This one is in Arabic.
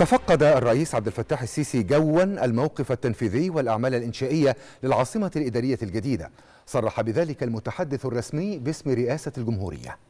تفقد الرئيس عبد الفتاح السيسي جوا الموقف التنفيذي والاعمال الانشائيه للعاصمه الاداريه الجديده صرح بذلك المتحدث الرسمي باسم رئاسه الجمهوريه